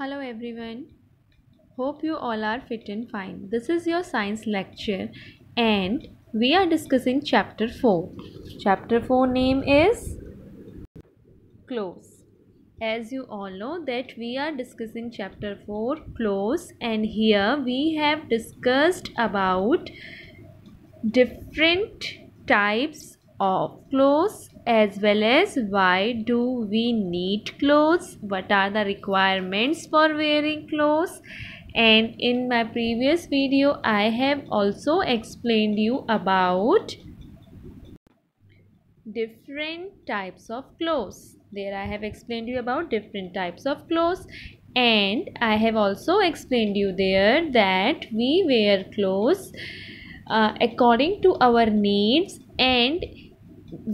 Hello everyone. Hope you all are fit and fine. This is your science lecture and we are discussing chapter 4. Chapter 4 name is close. As you all know that we are discussing chapter 4 close and here we have discussed about different types of close as well as why do we need clothes what are the requirements for wearing clothes and in my previous video i have also explained you about different types of clothes there i have explained you about different types of clothes and i have also explained you there that we wear clothes uh, according to our needs and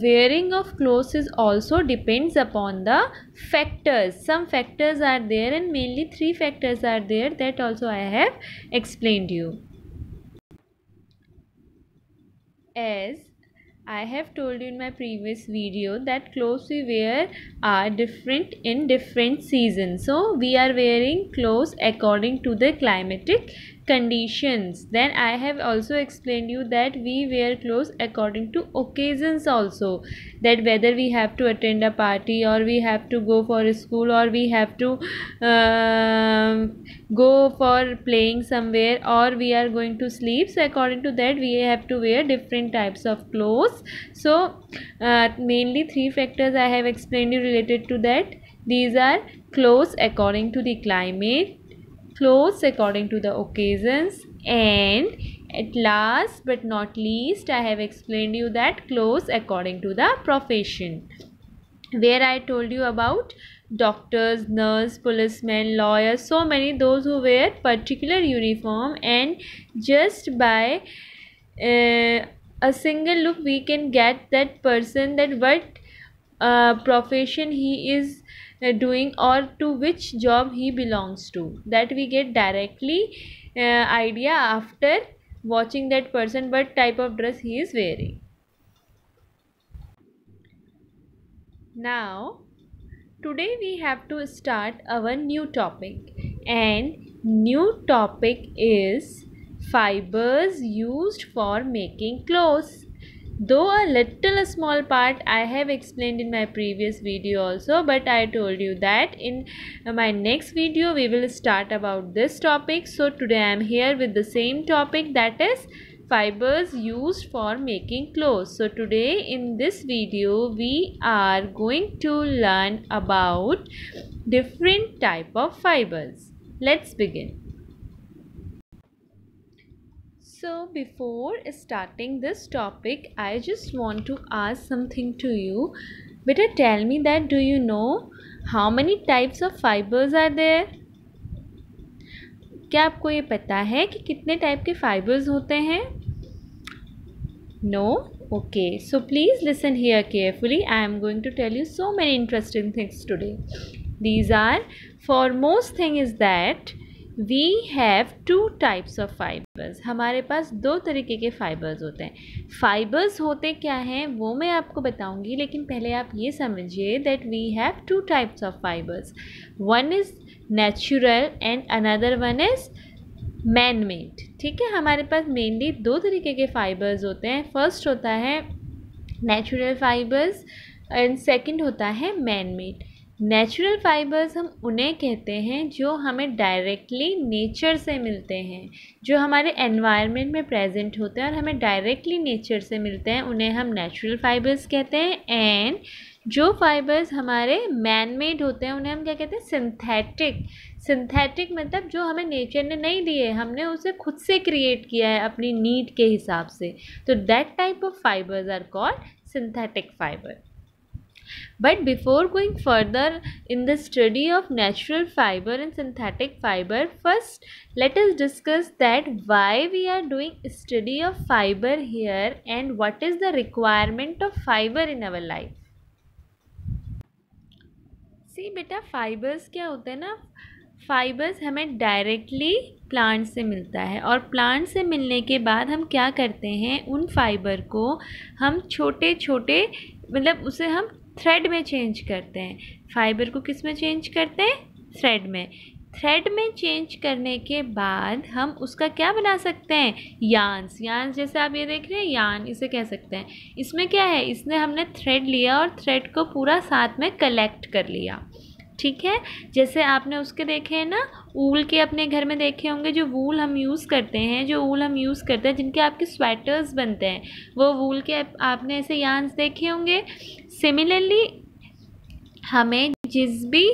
wearing of clothes is also depends upon the factors some factors are there and mainly three factors are there that also i have explained you as I have told you in my previous video that clothes we wear are different in different seasons. So we are wearing clothes according to the climatic conditions then i have also explained you that we wear clothes according to occasions also that whether we have to attend a party or we have to go for school or we have to uh, go for playing somewhere or we are going to sleep so according to that we have to wear different types of clothes so uh, mainly three factors i have explained you related to that these are clothes according to the climate clothes according to the occasions and at last but not least I have explained you that clothes according to the profession where I told you about doctors, nurse, policemen, lawyers, so many those who wear particular uniform and just by uh, a single look we can get that person that what uh, profession he is uh, doing or to which job he belongs to that we get directly uh, idea after watching that person what type of dress he is wearing now today we have to start our new topic and new topic is fibers used for making clothes though a little small part i have explained in my previous video also but i told you that in my next video we will start about this topic so today i am here with the same topic that is fibers used for making clothes so today in this video we are going to learn about different type of fibers let's begin so before starting this topic, I just want to ask something to you. Better tell me that do you know how many types of fibers are there? क्या आपको ये पता है कि कितने type के fibers होते हैं no okay so please listen here carefully I am going to tell you so many interesting things today these are for most thing is that we have two types of fibers हमारे पास दो तरीके के fibers होते हैं fibres होते क्या हैं वो मैं आपको बताऊंगी लेकिन पहले आप ये समझिए that we have two types of fibers one is natural and another one is man made ठीक है हमारे पास मेनली दो तरीके के फाइबर्स होते हैं फर्स्ट होता है नेचुरल फाइबर्स एंड सेकेंड होता है मैन मेड नेचुरल फ़ाइबर्स हम उन्हें कहते हैं जो हमें डायरेक्टली नेचर से मिलते हैं जो हमारे एनवायरनमेंट में प्रेजेंट होते हैं और हमें डायरेक्टली नेचर से मिलते हैं उन्हें हम नेचुरल फ़ाइबर्स कहते हैं एंड जो फाइबर्स हमारे मैन मेड होते हैं उन्हें हम क्या कहते हैं सिंथेटिक सिंथेटिक मतलब जो हमें नेचर ने नहीं दिए हमने उसे खुद से क्रिएट किया है अपनी नीड के हिसाब से तो that type of fibers are called synthetic fiber But before going further in the study of natural fiber and synthetic fiber, first let us discuss that why we are doing study of fiber here and what is the requirement of fiber in our life. See बेटा fibers क्या होते हैं ना fibres हमें directly plant से मिलता है और प्लांट से मिलने के बाद हम क्या करते हैं उन फाइबर को हम छोटे छोटे मतलब उसे हम थ्रेड में चेंज करते हैं फाइबर को किस में चेंज करते हैं थ्रेड में थ्रेड में चेंज करने के बाद हम उसका क्या बना सकते हैं यान्स यान्स जैसे आप ये देख रहे हैं यान इसे कह सकते हैं इसमें क्या है इसने हमने थ्रेड लिया और थ्रेड को पूरा साथ में कलेक्ट कर लिया ठीक है जैसे आपने उसके देखे हैं ना ऊल के अपने घर में देखे होंगे जो वूल हम यूज़ करते हैं जो ऊल हम यूज़ करते हैं जिनके आपके स्वेटर्स बनते हैं वो वूल के आपने ऐसे यान्स देखे होंगे सिमिलरली हमें जिस भी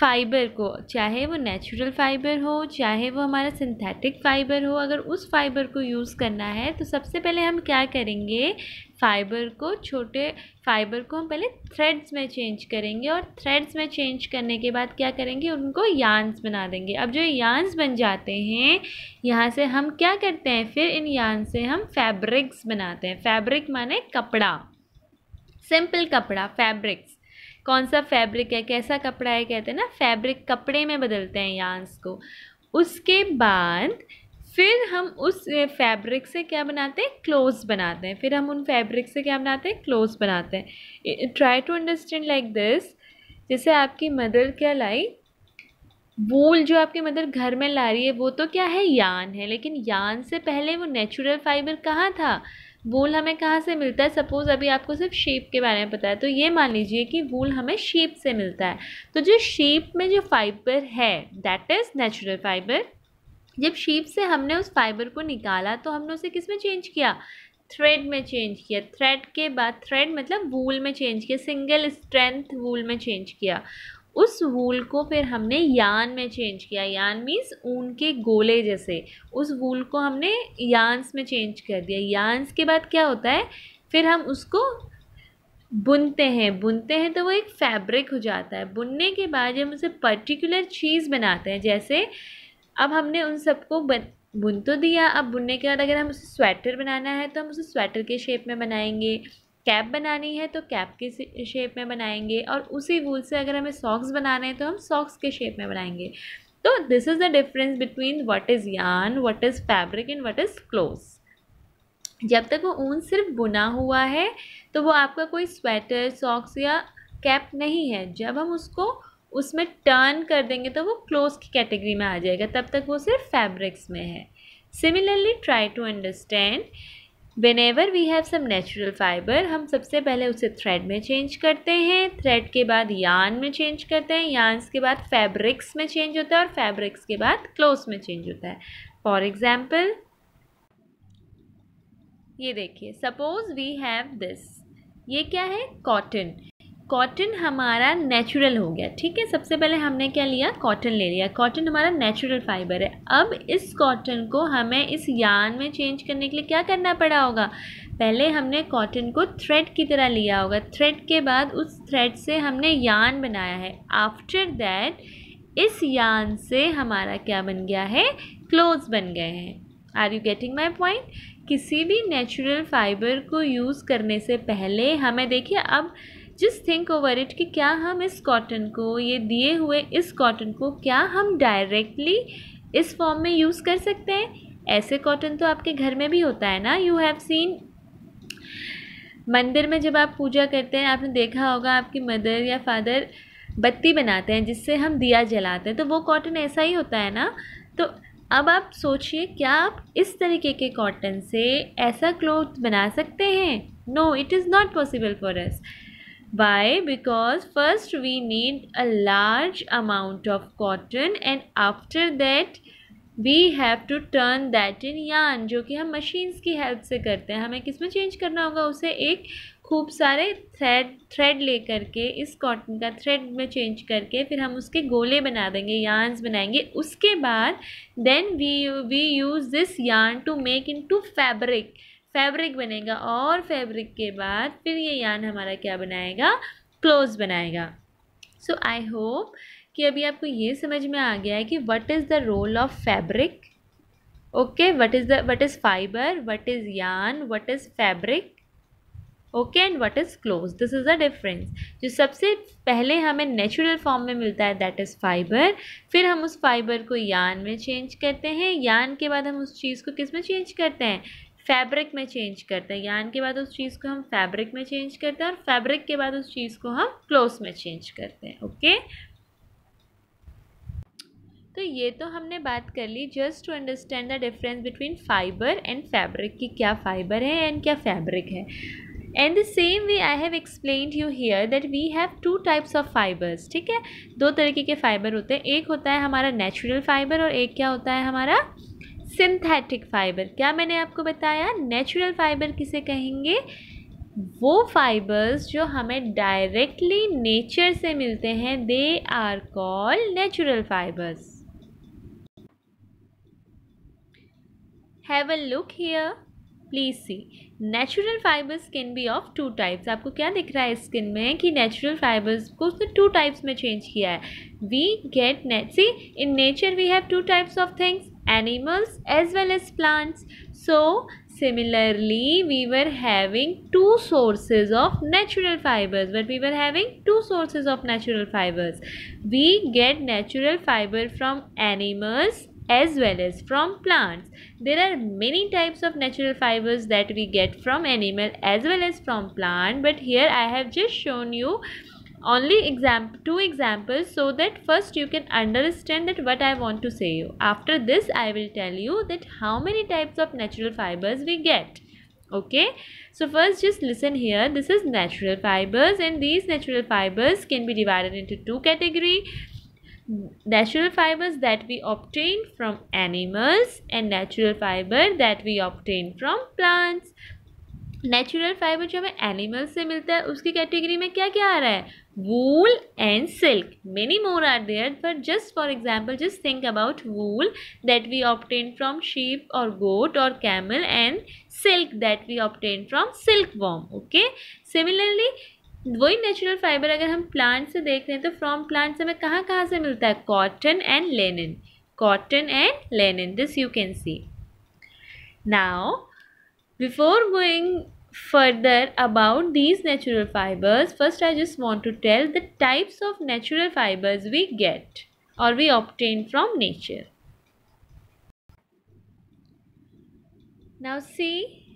फ़ाइबर को चाहे वो नेचुरल फ़ाइबर हो चाहे वो हमारा सिंथेटिक फ़ाइबर हो अगर उस फ़ाइबर को यूज़ करना है तो सबसे पहले हम क्या करेंगे फ़ाइबर को छोटे फ़ाइबर को हम पहले थ्रेड्स में चेंज करेंगे और थ्रेड्स में चेंज करने के बाद क्या करेंगे उनको यान्स बना देंगे अब जो यान्स बन जाते हैं यहाँ से हम क्या करते हैं फिर इन यान से हम फैब्रिक्स बनाते हैं फैब्रिक माने कपड़ा सिंपल कपड़ा फैब्रिक्स कौन सा फैब्रिक है कैसा कपड़ा है कहते हैं ना फैब्रिक कपड़े में बदलते हैं यार्स को उसके बाद फिर हम उस फैब्रिक से क्या बनाते हैं क्लोथ्स बनाते हैं फिर हम उन फैब्रिक से क्या बनाते हैं क्लोथ्स बनाते हैं try to understand like this जैसे आपकी मदर क्या लाई वूल जो आपकी मदर घर में ला रही है वो तो क्या है यान है लेकिन यान से पहले वो नेचुरल फाइबर कहाँ था वूल हमें कहाँ से मिलता है सपोज़ अभी आपको सिर्फ शेप के बारे में पता है तो ये मान लीजिए कि वूल हमें शेप से मिलता है तो जो शेप में जो फाइबर है दैट इज़ नेचुरल फाइबर जब शेप से हमने उस फाइबर को निकाला तो हमने उसे किस में चेंज किया थ्रेड में चेंज किया थ्रेड के बाद थ्रेड मतलब वूल में चेंज किया सिंगल स्ट्रेंथ वूल में चेंज किया उस वूल को फिर हमने यान में चेंज किया यान मीन्स ऊन के गोले जैसे उस वूल को हमने यान्स में चेंज कर दिया यान्स के बाद क्या होता है फिर हम उसको बुनते हैं बुनते हैं तो वो एक फैब्रिक हो जाता है बुनने के बाद हम उसे पर्टिकुलर चीज़ बनाते हैं जैसे अब हमने उन सबको बन बुन तो दिया अब बुनने के बाद अगर हम उसे स्वेटर बनाना है तो हम उसे स्वेटर के शेप में बनाएंगे कैप बनानी है तो कैप के शेप में बनाएंगे और उसी वूल से अगर हमें सॉक्स बनाना है तो हम सॉक्स के शेप में बनाएंगे तो this is the difference between what is yarn what is fabric and what is clothes जब तक वो ऊन सिर्फ बुना हुआ है तो वो आपका कोई स्वेटर सॉक्स या कैप नहीं है जब हम उसको उसमें टर्न कर देंगे तो वो क्लोज की कैटेगरी में आ जाएगा तब तक वो सिर्फ फैब्रिक्स में है similarly try to understand whenever we have some natural fiber हम सबसे पहले उसे थ्रेड में चेंज करते हैं थ्रेड के बाद यान में चेंज करते हैं यान्स के बाद फैब्रिक्स में चेंज होता है और फैब्रिक्स के बाद क्लोथ में चेंज होता है फॉर एग्जाम्पल ये देखिए सपोज वी हैव दिस ये क्या है कॉटन कॉटन हमारा नेचुरल हो गया ठीक है सबसे पहले हमने क्या लिया कॉटन ले लिया कॉटन हमारा नेचुरल फाइबर है अब इस कॉटन को हमें इस यान में चेंज करने के लिए क्या करना पड़ा होगा पहले हमने कॉटन को थ्रेड की तरह लिया होगा थ्रेड के बाद उस थ्रेड से हमने यान बनाया है आफ्टर दैट इस यान से हमारा क्या बन गया है क्लोथ्स बन गए हैं are you getting my point किसी भी नेचुरल फाइबर को यूज़ करने से पहले हमें देखिए अब जस्ट थिंक ओवर इट कि क्या हम इस कॉटन को ये दिए हुए इस कॉटन को क्या हम डायरेक्टली इस फॉर्म में यूज़ कर सकते हैं ऐसे कॉटन तो आपके घर में भी होता है ना यू हैव सीन मंदिर में जब आप पूजा करते हैं आपने देखा होगा आपकी मदर या फादर बत्ती बनाते हैं जिससे हम दिया जलाते हैं तो वो कॉटन ऐसा ही होता है ना तो अब आप सोचिए क्या आप इस तरीके के कॉटन से ऐसा क्लोथ बना सकते हैं no it is not possible for us Why? Because first we need a large amount of cotton and after that we have to turn that in yarn जो कि हम मशीन्स की हेल्प से करते हैं हमें किस में चेंज करना होगा उसे एक खूब सारे थ्रेड थ्रेड ले करके इस कॉटन का थ्रेड में चेंज करके फिर हम उसके गोले बना देंगे यान्स बनाएंगे उसके बाद then we we use this yarn to make in to fabric fabric बनेगा और फैब्रिक के बाद फिर ये यान हमारा क्या बनाएगा क्लोज बनाएगा सो आई होप कि अभी आपको ये समझ में आ गया है कि what is the role of fabric okay what is the what is fiber what is yarn what is fabric okay and what is clothes this is a difference जो सबसे पहले हमें नेचुरल फॉर्म में मिलता है दैट इज़ फाइबर फिर हम उस फाइबर को यान में चेंज करते हैं यान के बाद हम उस चीज़ को किस में चेंज करते हैं फैब्रिक में चेंज करते हैं यान के बाद उस चीज़ को हम फैब्रिक में चेंज करते हैं और फैब्रिक के बाद उस चीज़ को हम क्लोथ्स में चेंज करते हैं ओके तो ये तो हमने बात कर ली just to understand the difference between fiber and fabric कि क्या फाइबर है एंड क्या फैब्रिक है and the same way I have explain you here that we have two types of fibers ठीक है दो तरीके के फाइबर होते हैं एक होता है हमारा नेचुरल फाइबर और एक क्या होता है हमारा सिंथेटिक फाइबर क्या मैंने आपको बताया नेचुरल फाइबर किसे कहेंगे वो फाइबर्स जो हमें डायरेक्टली नेचर से मिलते हैं they are call natural fibers have a look here please see natural fibers can be of two types आपको क्या दिख रहा है स्किन में कि नेचुरल फाइबर्स को उसने टू टाइप्स में चेंज किया है we get net see in nature we have two types of things animals as well as plants. So similarly we were having two sources of natural fibers but we were having two sources of natural fibers. We get natural fiber from animals as well as from plants. There are many types of natural fibers that we get from animal as well as from plant but here I have just shown you only exam two examples so that first you can understand that what i want to say you after this i will tell you that how many types of natural fibers we get okay so first just listen here this is natural fibers and these natural fibers can be divided into two category natural fibers that we obtain from animals and natural fiber that we obtain from plants natural fiber जो हमें animal से मिलता है उसकी category में क्या क्या आ रहा है wool and silk many more are there but just for example just think about wool that we obtain from sheep or goat or camel and silk that we obtain from silkworm okay similarly वही natural fiber अगर हम plant से देख रहे हैं तो from plant से हमें कहाँ कहाँ से मिलता है cotton and linen cotton and linen this you can see now before going further about these natural fibers, first I just want to tell the types of natural fibers we get or we obtain from nature. Now see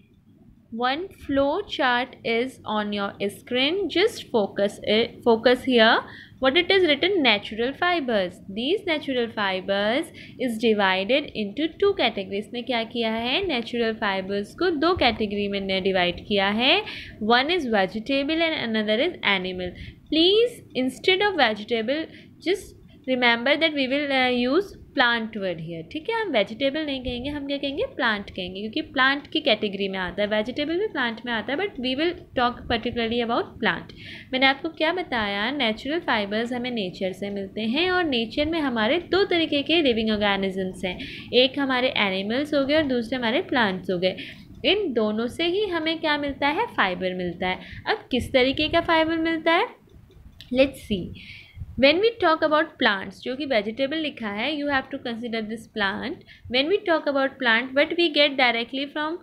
one flow chart is on your screen just focus it focus here what it is written natural fibers these natural fibers is divided into two categories ने क्या किया है natural fibers को do category में ने divide किया है one is vegetable and another is animal please instead of vegetable just remember that we will uh, use plant word here ठीक है हम वेजिटेबल नहीं कहेंगे हम क्या कहेंगे प्लांट कहेंगे क्योंकि प्लांट की कैटेगरी में आता है वेजिटेबल भी प्लांट में आता है but we will talk particularly about plant मैंने आपको क्या बताया नेचुरल फाइबर्स हमें नेचर से मिलते हैं और नेचर में हमारे दो तरीके के लिविंग ऑर्गेनिजम्स हैं एक हमारे एनिमल्स हो गए और दूसरे हमारे प्लांट्स हो गए इन दोनों से ही हमें क्या मिलता है फाइबर मिलता है अब किस तरीके का फाइबर मिलता है let's see when we talk about plants जो कि vegetable लिखा है you have to consider this plant when we talk about plant what we get directly from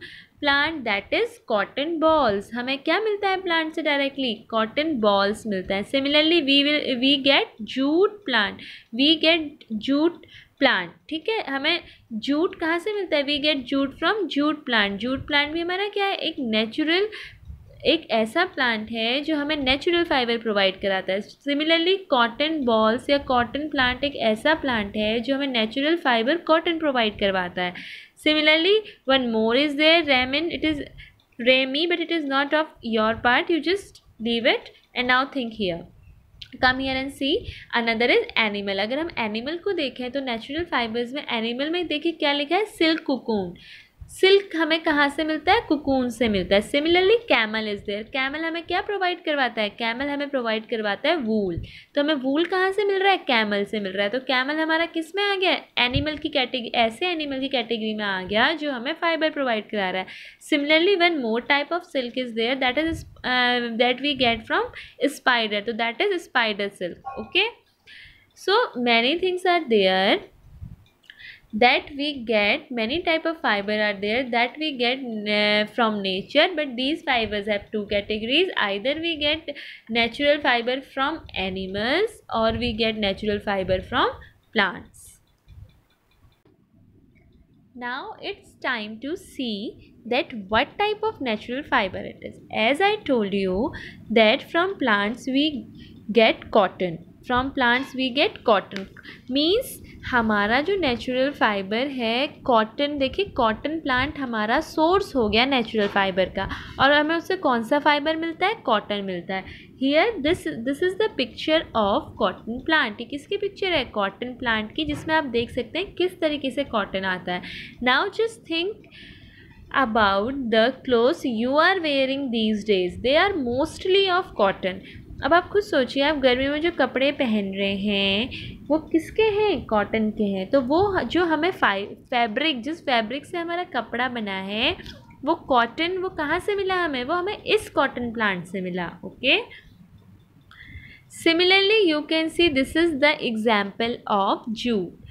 plant that is cotton balls हमें क्या मिलता है plant से directly cotton balls मिलता है similarly we will we get jute plant we get jute plant ठीक है हमें जूट कहाँ से मिलता है we get jute from jute plant jute plant भी हमारा क्या है एक नेचुरल एक ऐसा प्लांट है जो हमें नेचुरल फाइबर प्रोवाइड कराता है सिमिलरली कॉटन बॉल्स या कॉटन प्लांट एक ऐसा प्लांट है जो हमें नेचुरल फाइबर कॉटन प्रोवाइड करवाता है similarly one more is there ramie it is ramie but it is not of your part you just leave it and now think here come here and see another is animal अगर हम animal को देखें तो natural fibres में animal में देखिए क्या लिखा है सिल्क कुकून सिल्क हमें कहाँ से मिलता है कुकून से मिलता है similarly camel is there camel हमें क्या प्रोवाइड करवाता है कैमल हमें प्रोवाइड करवाता है वूल तो हमें वूल कहाँ से मिल रहा है कैमल से मिल रहा है तो कैमल हमारा किस में आ गया एनिमल की कैटेगरी ऐसे एनिमल की कैटेगरी में आ गया जो हमें फाइबर प्रोवाइड करा रहा है similarly one more type of silk is there that is that we get from spider तो that is spider silk okay so many things are there that we get many type of fiber are there that we get uh, from nature but these fibers have two categories either we get natural fiber from animals or we get natural fiber from plants now it's time to see that what type of natural fiber it is as i told you that from plants we get cotton from plants we get cotton means हमारा जो natural fibre है cotton देखिए cotton plant हमारा source हो गया natural fibre का और हमें उससे कौन सा फाइबर मिलता है कॉटन मिलता है here this this is the picture of cotton plant किसकी पिक्चर है कॉटन प्लांट की जिसमें आप देख सकते हैं किस तरीके से कॉटन आता है now just think about the clothes you are wearing these days they are mostly of cotton अब आप खुद सोचिए आप गर्मी में जो कपड़े पहन रहे हैं वो किसके हैं कॉटन के हैं तो वो जो हमें फैब्रिक जिस फैब्रिक से हमारा कपड़ा बना है वो कॉटन वो कहाँ से मिला हमें वो हमें इस कॉटन प्लांट से मिला okay similarly you can see this is the example of jute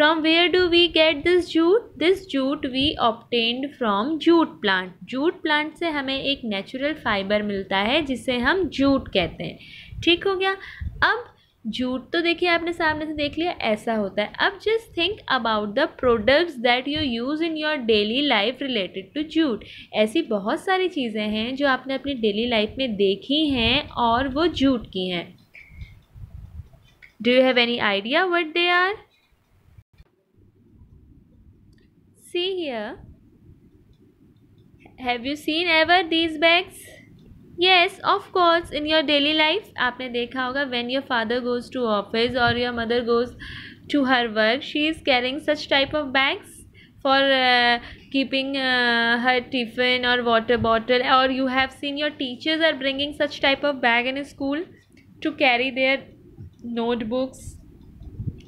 from where do we get this jute this jute we obtained from jute plant jute plant से हमें एक नेचुरल फाइबर मिलता है जिसे हम jute कहते हैं ठीक हो गया अब जूट तो देखिए आपने सामने से देख लिया ऐसा होता है अब just think about the products that you use in your daily life related to jute ऐसी बहुत सारी चीज़ें हैं जो आपने अपनी डेली लाइफ में देखी हैं और वो जूट की हैं do you have any idea what they are See here. Have you seen ever these bags? Yes, of course. In your daily life, आपने देखा होगा when your father goes to office or your mother goes to her work, she is carrying such type of bags for uh, keeping uh, her tiffin or water bottle or you have seen your teachers are bringing such type of bag in school to carry their notebooks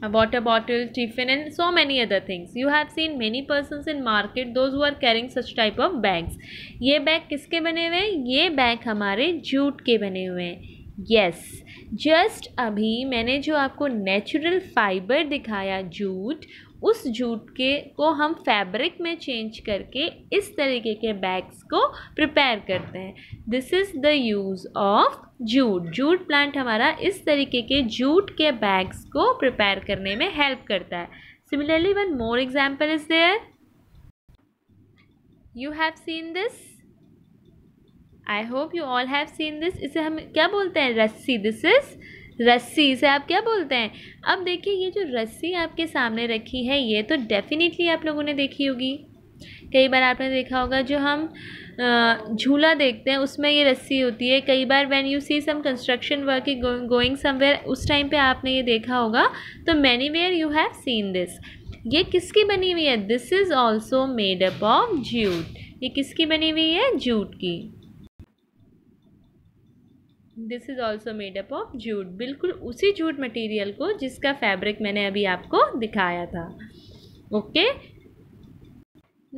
a water bottle, tiffin and so many other things. You have seen many persons in market those who are carrying such type of bags. ye bag kiske bane hue hain ye bag hamare jute ke bane hue hain yes, just abhi maine jo aapko natural fiber dikhaya jute उस jute के को हम fabric में change करके इस तरीके के bags को प्रिपेयर करते हैं this is the use of jute jute plant हमारा इस तरीके के जूट के बैग्स को प्रिपेयर करने में हेल्प करता है similarly one more example is there you have seen this I hope you all have seen this इसे हम क्या बोलते हैं रस्सी दिस इज़ रस्सी इसे आप क्या बोलते हैं अब देखिए ये जो रस्सी आपके सामने रखी है ये तो डेफिनेटली आप लोगों ने देखी होगी कई बार आपने देखा होगा जो हम झूला देखते हैं उसमें ये रस्सी होती है कई बार when you see some construction work going somewhere उस टाइम पे आपने ये देखा होगा तो many where you have seen this ये किसकी बनी हुई है this is also made up of jute ये किसकी बनी हुई है जूट की this is also made up of jute बिल्कुल उसी जूट मटीरियल को जिसका फैब्रिक मैंने अभी आपको दिखाया था okay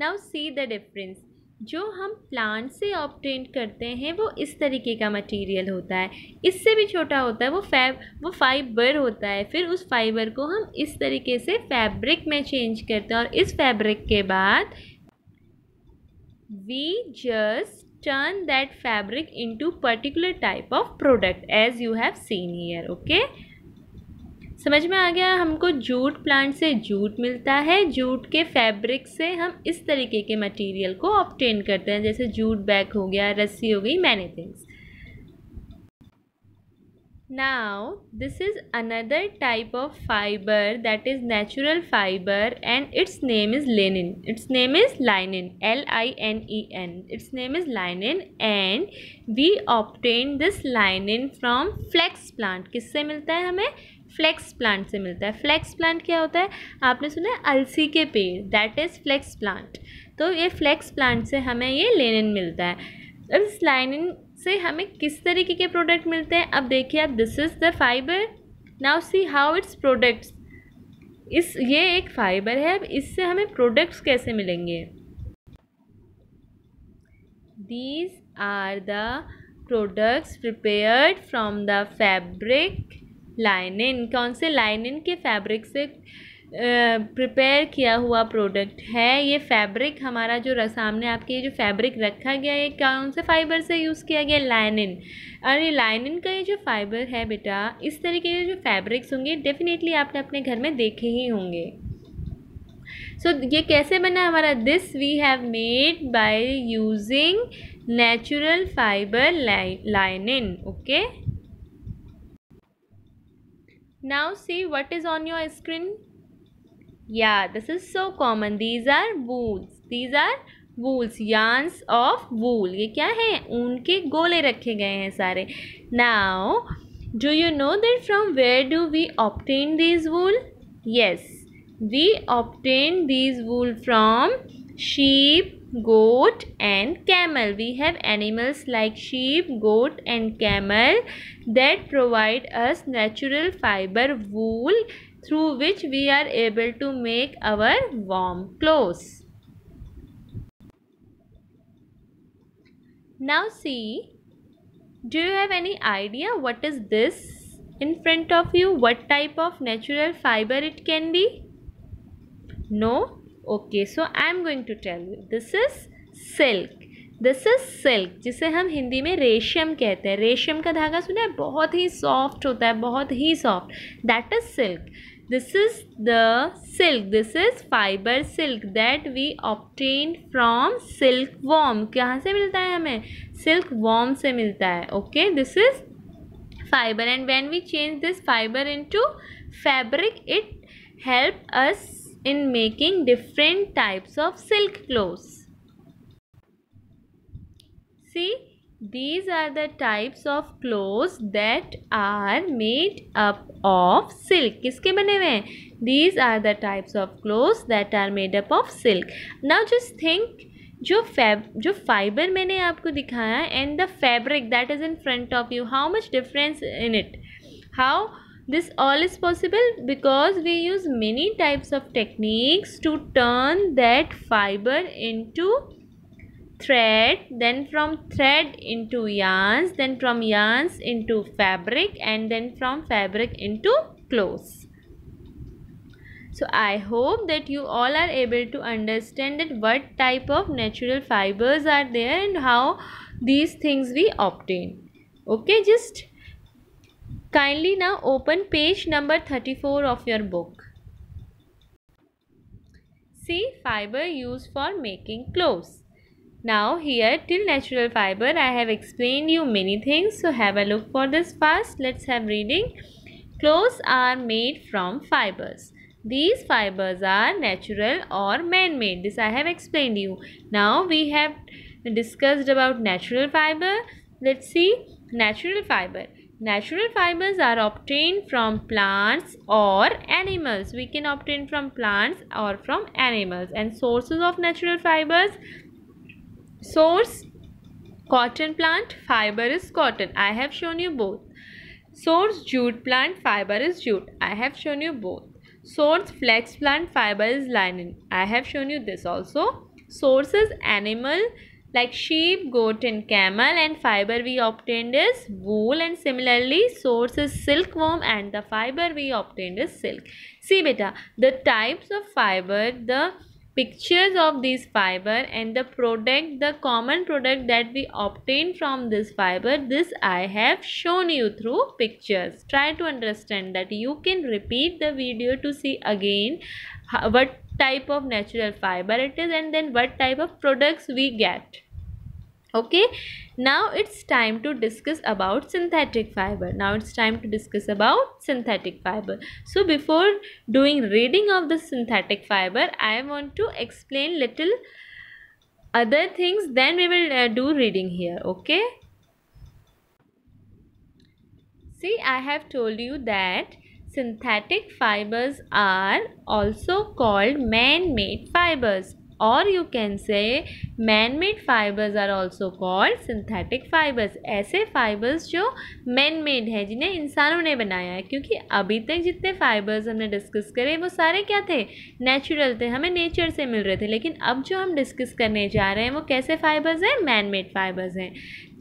now see the difference जो हम प्लांट से ऑप्टेंट करते हैं वो इस तरीके का मटेरियल होता है इससे भी छोटा होता है वो फैब वो फाइबर होता है फिर उस फाइबर को हम इस तरीके से फैब्रिक में चेंज करते हैं और इस फैब्रिक के बाद we just turn that fabric into particular type of product as you have seen here okay समझ में आ गया हमको जूट प्लांट से जूट मिलता है जूट के फैब्रिक से हम इस तरीके के मटेरियल को ऑप्टेन करते हैं जैसे जूट बैग हो गया रस्सी हो गई many things Now, this is another type of fiber that is natural fiber and its name is linen. Its name is linen, L-I-N-E-N. Its name is linen and we obtain this linen from flax plant. किससे मिलता है हमें flex plant से मिलता है flex plant क्या होता है आपने सुना है अलसी के पेड़ दैट इज़ फ्लैक्स प्लांट तो ये फ्लैक्स प्लांट से हमें ये लेनिन मिलता है इस लाइनिन से हमें किस तरीके के प्रोडक्ट मिलते हैं अब देखिए आप this is the fibre now see how it's products इस ये एक फाइबर है अब इससे हमें प्रोडक्ट्स कैसे मिलेंगे these are the products prepared from the fabric linen कौन से लाइनिन के फैब्रिक से प्रिपेयर किया हुआ प्रोडक्ट है ये फैब्रिक हमारा जो सामने आपके ये जो फैब्रिक रखा गया है कौन से फाइबर से यूज़ किया गया लाइनिन और ये लाइनिन का ये जो फाइबर है बेटा इस तरीके के जो फैब्रिक्स होंगे डेफिनेटली आपने अपने घर में देखे ही होंगे सो so, ये कैसे बना हमारा this we have made by using natural fibre linen okay now see what is on your screen Yeah, this is so common. These are wools. These are wools yarns of wool ये क्या है ऊन के गोले रखे गए हैं सारे now do you know that from where do we obtain these wool yes we obtain these wool from sheep goat and camel we have animals like sheep goat and camel that provide us natural fiber wool through which we are able to make our warm clothes. Now see, do you have any idea what is this in front of you? What type of natural fiber it can be? No? Okay, so I am going to tell you. This is silk. This is silk जिसे हम हिंदी में रेशम कहते हैं रेशम का धागा सुना है बहुत ही सॉफ्ट होता है बहुत ही soft that is silk This is the silk. This is fiber silk that we obtained from silkworm. कहाँ से मिलता है हमें Silkworm से मिलता Okay, this is fiber and when we change this fiber into fabric it help us in making different types of silk clothes. See these are the types of clothes that are made up of silk. किसके बने हुए These are the types of clothes that are made up of silk. Now just think जो fab जो fibre मैंने आपको दिखाया and the fabric that is in front of you how much difference in it how this all is possible because we use many types of techniques to turn that fiber into thread then from thread into yarns then from yarns into fabric and then from fabric into clothes so I hope that you all are able to understand that what type of natural fibers are there and how these things we obtain. Okay, just kindly now open page number 34 of your book. See fiber used for making clothes. Now here till natural fiber I have explained you many things so have a look for this first. Let's have reading. Clothes are made from fibers. These fibers are natural or man-made. This I have explained you. Now we have discussed about natural fiber. Let's see natural fiber. Natural fibers are obtained from plants or animals. We can obtain from plants or from animals. And sources of natural fibers Source cotton plant, fiber is cotton. I have shown you both. Source jute plant, fiber is jute. I have shown you both. Source flax plant, fiber is linen. I have shown you this also. Sources animal like sheep, goat and camel and fiber we obtained is wool and similarly source is silkworm and the fiber we obtained is silk. See beta, the types of fiber, the pictures of this fiber and the product the common product that we obtain from this fiber this I have shown you through pictures try to understand that you can repeat the video to see again what type of natural fiber it is and then what type of products we get okay now it's time to discuss about synthetic fiber now it's time to discuss about synthetic fiber so before doing reading of the synthetic fiber i want to explain little other things then we will uh, do reading here okay see i have told you that synthetic fibers are also called man-made fibers और you can say man made fibres are also called synthetic fibres ऐसे fibres जो man made हैं जिन्हें इंसानों ने बनाया है क्योंकि अभी तक जितने फाइबर्स हमने डिस्कस करे वो सारे क्या थे नेचुरल थे हमें नेचर से मिल रहे थे लेकिन अब जो हम डिस्कस करने जा रहे हैं वो कैसे फाइबर्स हैं मैन मेड फाइबर्स हैं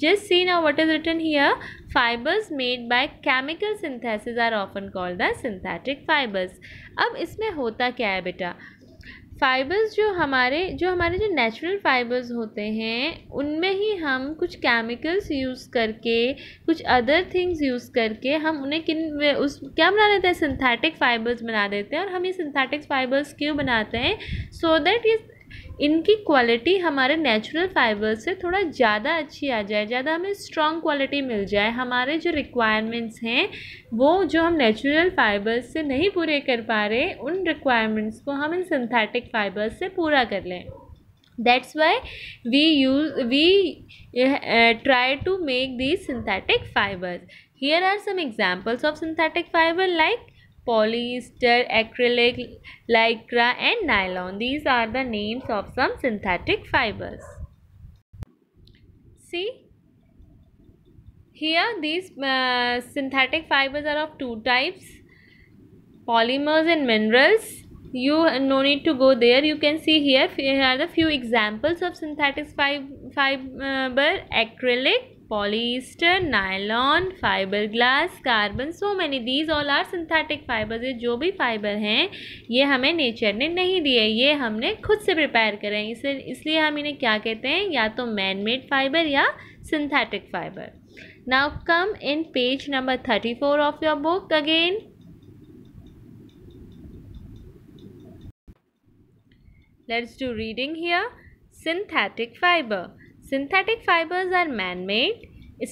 जस्ट सी ना what is written here fibres made by chemical synthesis are often called the synthetic fibres अब इसमें होता क्या है बेटा फाइबर्स जो हमारे जो हमारे जो नेचुरल फाइबर्स होते हैं उनमें ही हम कुछ केमिकल्स यूज़ करके कुछ अदर थिंग्स यूज़ करके हम उन्हें किन उस क्या बना देते हैं सिंथेटिक फाइबर्स बना देते हैं और हम ये सिंथेटिक फाइबर्स क्यों बनाते हैं सो so दैट ये इनकी क्वालिटी हमारे नेचुरल फाइबर से थोड़ा ज़्यादा अच्छी आ जाए ज़्यादा हमें स्ट्रॉन्ग क्वालिटी मिल जाए हमारे जो रिक्वायरमेंट्स हैं वो जो हम नेचुरल फाइबर से नहीं पूरे कर पा रहे उन रिक्वायरमेंट्स को हम इन सिंथेटिक फाइबर से पूरा कर लें that's why we use we uh, uh, try to make these synthetic fibers here are some examples of synthetic fiber like polyester, acrylic, lycra and nylon. These are the names of some synthetic fibers. See, here these uh, synthetic fibers are of two types, polymers and minerals. You no need to go there. You can see here, here are the few examples of synthetic fib fiber, acrylic, polyester nylon fibre glass carbon so many these all are synthetic fibre जो भी fibre हैं ये हमें nature ने नहीं दिए ये हमने खुद से प्रिपेयर करें हैं इसे इसलिए हम इन्हें क्या कहते हैं या तो मैन मेड फाइबर या synthetic fibre now come in page number thirty four of your book again let's do reading here synthetic fibre Synthetic fibers are man-made.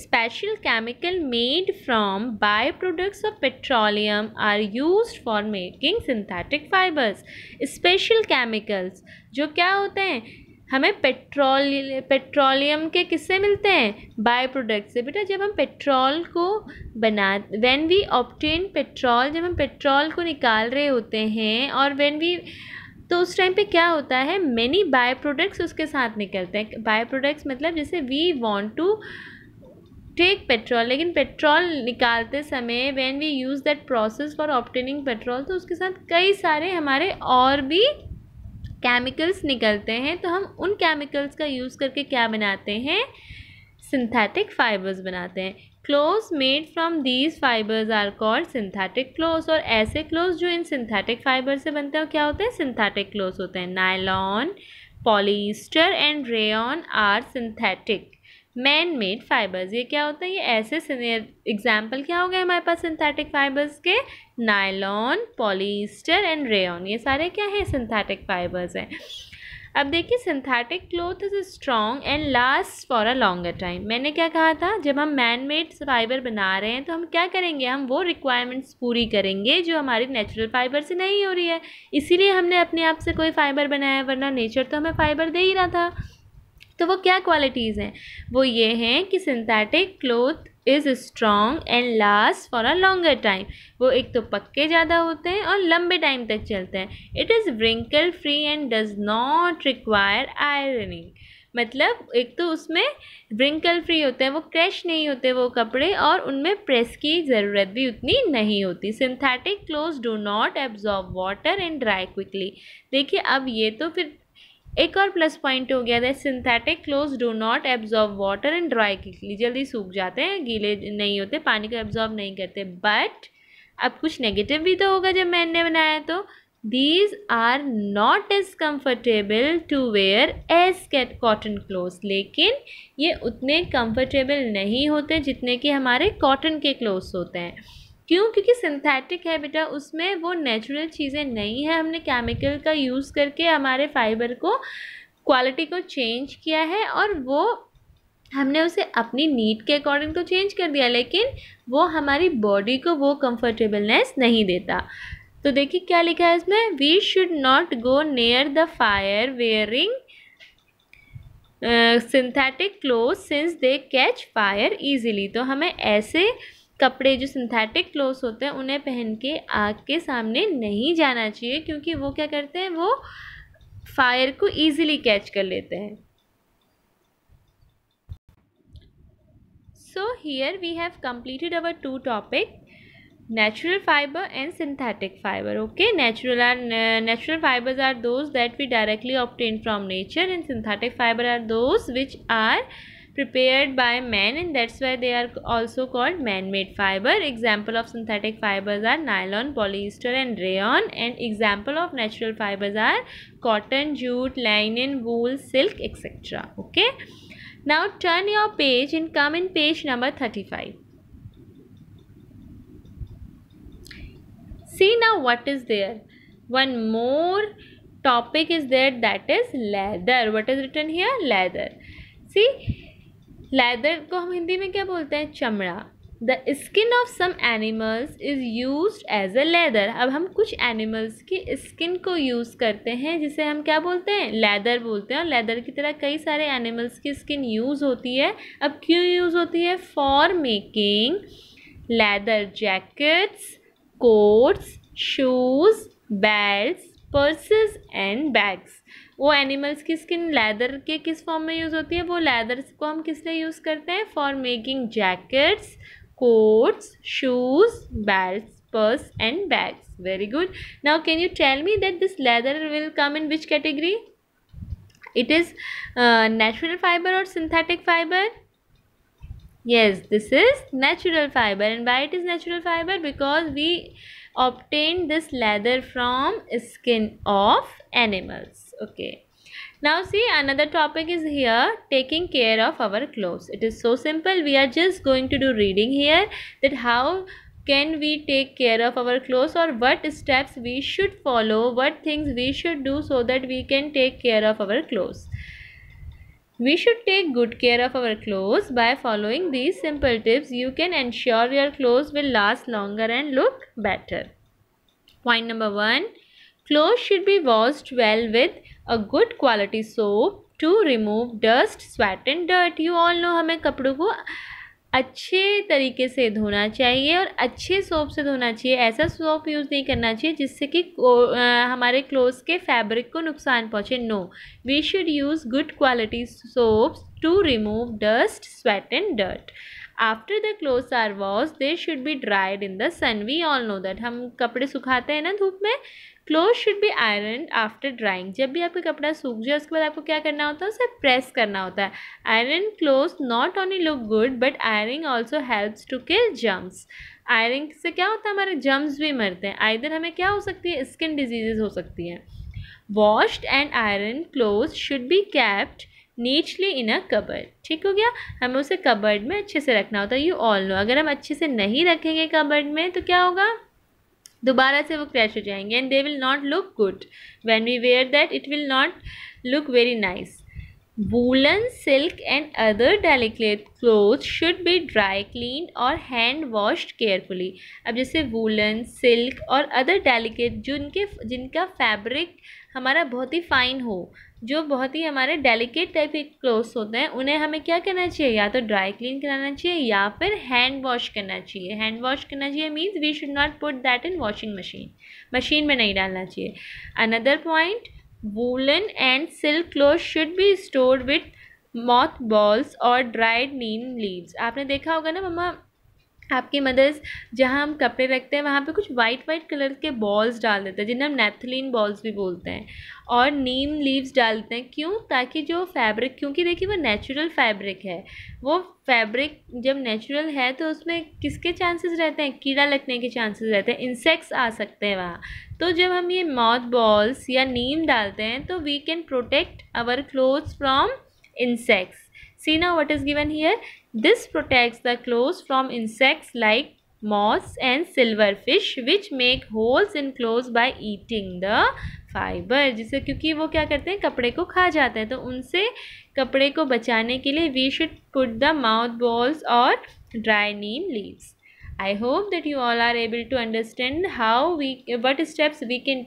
Special chemical made from byproducts of petroleum are used for making synthetic fibers. Special chemicals जो क्या होते हैं हमें petrol petroleum के किससे मिलते हैं by product से बेटा जब हम पेट्रोल को बना व्हेन वी ऑप्टेन पेट्रोल जब हम पेट्रोल को निकाल रहे होते हैं और व्हेन वी तो उस टाइम पे क्या होता है मैनी बाय प्रोडक्ट्स उसके साथ निकलते हैं बाय प्रोडक्ट्स मतलब जैसे we want to take petrol लेकिन पेट्रोल निकालते समय when we use that process for obtaining petrol तो उसके साथ कई सारे हमारे और भी केमिकल्स निकलते हैं तो हम उन केमिकल्स का यूज़ करके क्या बनाते हैं सिंथेटिक फाइबर्स बनाते हैं clothes made from these fibres are called synthetic clothes और ऐसे क्लोज जो इन सिंथेटिक फाइबर से बनते हैं क्या होते हैं सिंथेटिक क्लोज होते हैं nylon polyester and rayon are synthetic man made fibres ये क्या होता है ये ऐसे एग्जाम्पल क्या हो गए हमारे पास सिंथेटिक फाइबर्स के नायलॉन पॉलीस्टर एंड रेन ये सारे क्या हैं सिंथेटिक फाइबर्स हैं अब देखिए synthetic cloth is strong and last for a longer time मैंने क्या कहा था जब हम मैन मेड फाइबर बना रहे हैं तो हम क्या करेंगे हम वो रिक्वायरमेंट्स पूरी करेंगे जो हमारी नेचुरल फाइबर से नहीं हो रही है इसीलिए हमने अपने आप से कोई फाइबर बनाया वरना नेचर तो हमें फाइबर दे ही रहा था तो वो क्या क्वालिटीज़ हैं वो ये हैं कि synthetic cloth is strong and last for a longer time वो एक तो पक्के ज़्यादा होते हैं और लंबे टाइम तक चलते हैं it is wrinkle free and does not require ironing मतलब एक तो उसमें व्रिंकल फ्री होते हैं वो क्रैश नहीं होते वो कपड़े और उनमें प्रेस की ज़रूरत भी उतनी नहीं होती synthetic clothes do not absorb water and dry quickly देखिए अब ये तो फिर एक और प्लस पॉइंट हो गया था synthetic cloth do not absorb water and dry quickly जल्दी सूख जाते हैं गीले नहीं होते पानी को एब्जॉर्व नहीं करते बट अब कुछ नेगेटिव भी तो होगा जब मैंने बनाया तो these are not as comfortable to wear as cat cotton clothes लेकिन ये उतने कम्फर्टेबल नहीं होते जितने कि हमारे कॉटन के क्लोथ्स होते हैं क्यों क्योंकि सिंथेटिक है बेटा उसमें वो नेचुरल चीज़ें नहीं है हमने केमिकल का यूज़ करके हमारे फाइबर को क्वालिटी को चेंज किया है और वो हमने उसे अपनी नीड के अकॉर्डिंग तो चेंज कर दिया लेकिन वो हमारी बॉडी को वो कंफर्टेबलनेस नहीं देता तो देखिए क्या लिखा है इसमें we should not go near the fire wearing synthetic cloth since they catch fire easily तो हमें ऐसे कपड़े जो सिंथेटिक क्लोथ्स होते हैं उन्हें पहन के आग के सामने नहीं जाना चाहिए क्योंकि वो क्या करते हैं वो फायर को ईजिली कैच कर लेते हैं so here we have completed our two topic natural fibre and synthetic fibre okay natural are natural fibres are those that we directly obtain from nature and synthetic fibre are those which are prepared by man and that's why they are also called man-made fiber. Example of synthetic fibers are nylon, polyester and rayon and example of natural fibers are cotton, jute, linen, wool, silk etc. Okay. Now turn your page and come in page number 35. See now what is there. One more topic is there that is leather. What is written here? Leather. See leather को हम हिंदी में क्या बोलते हैं चमड़ा the skin of some animals is use as a leather अब हम कुछ एनिमल्स की स्किन को यूज़ करते हैं जिसे हम क्या बोलते हैं लेदर बोलते हैं और लेदर की तरह कई सारे एनिमल्स की स्किन यूज़ होती है अब क्यों यूज़ होती है for making leather jackets coats shoes belt purses and bags वो एनिमल्स की स्किन लेदर के किस फॉर्म में यूज़ होती है वो लेदर को हम किस लिए यूज़ करते हैं for making jackets coats shoes belt purse and bags very good now can you tell me that this leather will come in which category it is natural fibre और synthetic fibre yes this is natural fibre and why it is natural fibre because we obtain this leather from skin of animals okay now see another topic is here taking care of our clothes it is so simple we are just going to do reading here that how can we take care of our clothes or what steps we should follow what things we should do so that we can take care of our clothes we should take good care of our clothes by following these simple tips. You can ensure your clothes will last longer and look better. Point number one Clothes should be washed well with a good quality soap to remove dust, sweat and dirt. You all know हमें कपड़ों को अच्छे तरीके से धोना चाहिए और अच्छे सोप से धोना चाहिए ऐसा सोप यूज़ नहीं करना चाहिए जिससे कि हमारे क्लोथ्स के फैब्रिक को नुकसान पहुँचे no we should use good quality soaps to remove dust sweat and dirt after the clothes are wash they should be dried in the sun we all know that हम कपड़े सुखाते हैं ना धूप में cloth should be iron after drying जब भी आपका कपड़ा सूख जाए उसके बाद आपको क्या करना होता है उसे प्रेस करना होता है iron cloth not only look good but ironing also helps to kill germs ironing से क्या होता है हमारे जम्स भी मरते हैं आइधर हमें क्या हो सकती है स्किन डिजीजेज हो सकती हैं washed and iron cloth should be kept neatly in a cupboard ठीक हो गया हमें उसे कबर्ड में अच्छे से रखना होता है यू ऑल नो अगर हम अच्छे से नहीं रखेंगे कबर्ड में तो क्या होगा दोबारा से वो क्रैश हो जाएंगे and they will not look good when we wear that it will not look very nice woollen silk and other delicate cloth should be dry clean और हैंड वॉश केयरफुली अब जैसे वूलन सिल्क और other delicate जिनके जिनका fabric हमारा बहुत ही fine हो जो बहुत ही हमारे डेलिकेट टाइप के क्लोथ्स होते हैं उन्हें हमें क्या करना चाहिए या तो ड्राई क्लीन कराना चाहिए या फिर हैंड वॉश करना चाहिए हैंड वॉश करना चाहिए means we should not put that in washing machine machine में नहीं डालना चाहिए another point woollen and silk cloth should be store with moth balls और ड्राइड नीम लीव्स आपने देखा होगा ना मम्मा आपकी मदर्स जहाँ हम कपड़े रखते हैं वहाँ पे कुछ वाइट वाइट कलर के बॉल्स डाल देते हैं जिन्हें हम नेथलिन बॉल्स भी बोलते हैं और नीम लीव्स डालते हैं क्यों ताकि जो फैब्रिक क्योंकि देखिए वो नेचुरल फैब्रिक है वो फैब्रिक जब नेचुरल है तो उसमें किसके चांसेस रहते हैं कीड़ा लगने के चांसेस रहते हैं इंसेक्ट्स आ सकते हैं वहाँ तो जब हम ये मॉथ बॉल्स या नीम डालते हैं तो we can protect our clothes from insects see ना what is given here This protects the clothes from insects like moths and silverfish which make holes in clothes by eating the fibre जिसे क्योंकि वो क्या करते हैं कपड़े को खा जाते हैं तो उनसे कपड़े को बचाने के लिए we should put the mouth balls और dry neem leaves I hope that you all are able to understand how we what steps we can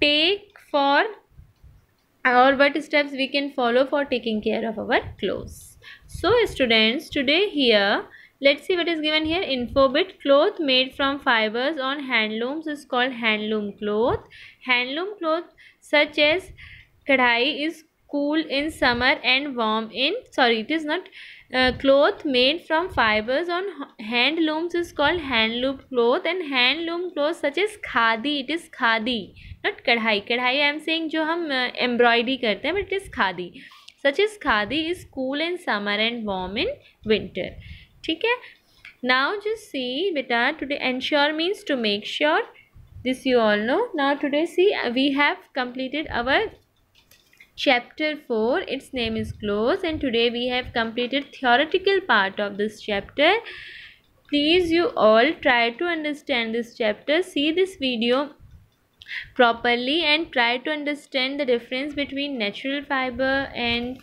take for और what steps we can follow for taking care of our clothes So students, today here, let's see what is given here. Infobit cloth made from fibers on handlooms is called handloom cloth. Handloom cloth such as kadhai is cool in summer and warm in, sorry it is not, uh, cloth made from fibers on hand looms is called handloom cloth and handloom cloth such as khadi, it is khadi, not kadhai. Kadhai I am saying जो हम embroidery करते हैं but it is khadi. such as khadi is cool in summer and warm in winter ठीक है now just see beta today ensure means to make sure this you all know now today see we have completed our chapter 4 its name is close and today we have completed theoretical part of this chapter please you all try to understand this chapter see this video properly and try to understand the difference between natural fiber and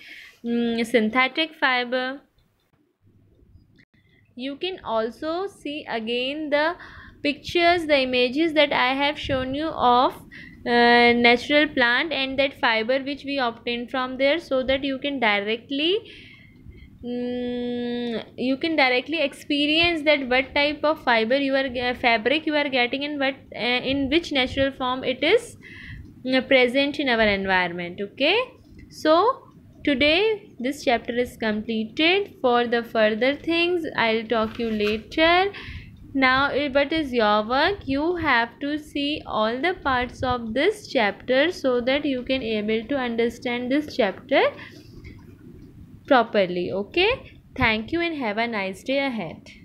mm, synthetic fiber you can also see again the pictures the images that i have shown you of uh, natural plant and that fiber which we obtain from there so that you can directly Mm, you can directly experience that what type of fiber you are uh, fabric you are getting and what uh, in which natural form it is mm, present in our environment okay so today this chapter is completed for the further things i'll talk you later now eh, what is your work you have to see all the parts of this chapter so that you can able to understand this chapter properly okay thank you and have a nice day ahead